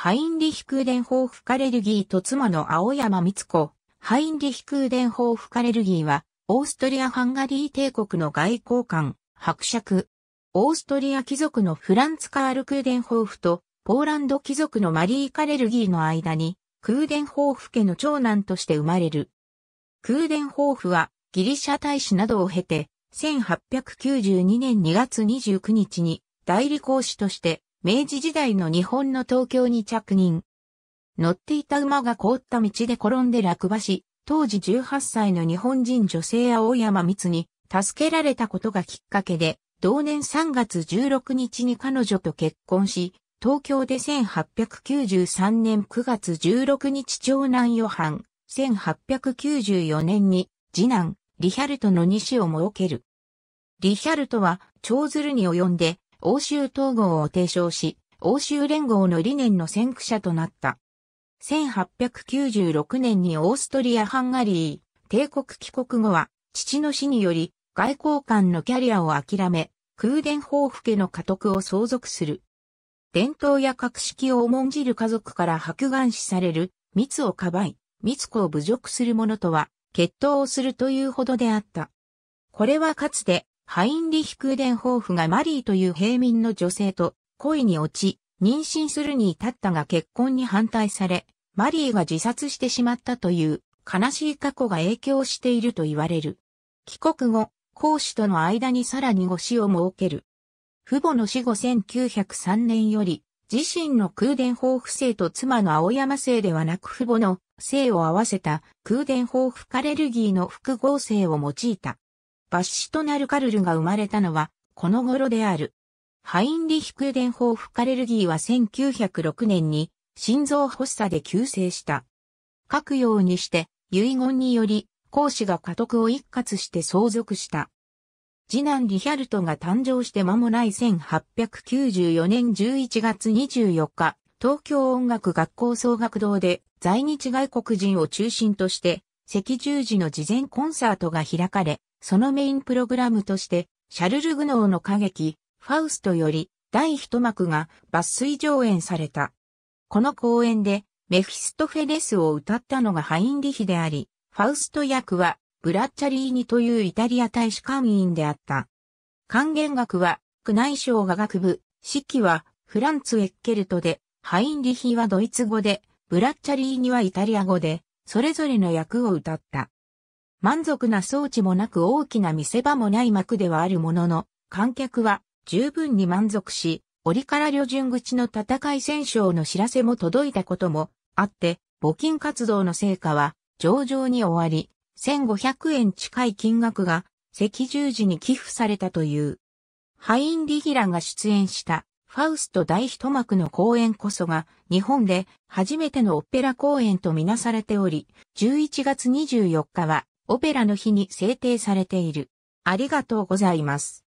ハインリヒ空伝ーフカレルギーと妻の青山光子。ハインリヒ空伝ーフカレルギーは、オーストリア・ハンガリー帝国の外交官、伯爵。オーストリア貴族のフランツ・カールクーデンホーフと、ポーランド貴族のマリー・カレルギーの間に、クーデンホーフ家の長男として生まれる。クーデンホーフは、ギリシャ大使などを経て、1892年2月29日に代理公使として明治時代の日本の東京に着任。乗っていた馬が凍った道で転んで落馬し、当時18歳の日本人女性青山光に助けられたことがきっかけで、同年3月16日に彼女と結婚し、東京で1893年9月16日長男ヨハン、1894年に次男、リヒャルトの西を設ける。リヒャルトは、長鶴に及んで、欧州統合を提唱し、欧州連合の理念の先駆者となった。1896年にオーストリア・ハンガリー、帝国帰国後は、父の死により、外交官のキャリアを諦め、空伝法府家の家督を相続する。伝統や格式を重んじる家族から白眼視される、密をかばい、密子を侮辱する者とは、決闘をするというほどであった。これはかつて、ハインリヒ・クーデンホーフがマリーという平民の女性と恋に落ち、妊娠するに至ったが結婚に反対され、マリーが自殺してしまったという悲しい過去が影響していると言われる。帰国後、公使との間にさらに護死を設ける。父母の死後1903年より、自身の空伝ーフ生と妻の青山生ではなく父母の生を合わせた空伝ーフ。カレルギーの複合生を用いた。バッシとなるカルルが生まれたのは、この頃である。ハインリヒクエデンホーフ・カレルギーは1906年に心臓発作で急性した。書くようにして、遺言により、孔子が家督を一括して相続した。次男リヒャルトが誕生して間もない1894年11月24日、東京音楽学校総学堂で在日外国人を中心として、赤十字の事前コンサートが開かれ、そのメインプログラムとして、シャルル・グノーの歌劇、ファウストより、第一幕が抜粋上演された。この公演で、メフィストフェレスを歌ったのがハインリヒであり、ファウスト役は、ブラッチャリーニというイタリア大使館員であった。還元学は、宮内省画楽部、指揮は、フランツ・エッケルトで、ハインリヒはドイツ語で、ブラッチャリーニはイタリア語で、それぞれの役を歌った。満足な装置もなく大きな見せ場もない幕ではあるものの、観客は十分に満足し、折から旅順口の戦い戦勝の知らせも届いたこともあって、募金活動の成果は上々に終わり、1500円近い金額が赤十字に寄付されたという。ハイン・リヒラが出演したファウスト大一幕の公演こそが日本で初めてのオペラ公演とみなされており、11月24日はオペラの日に制定されている。ありがとうございます。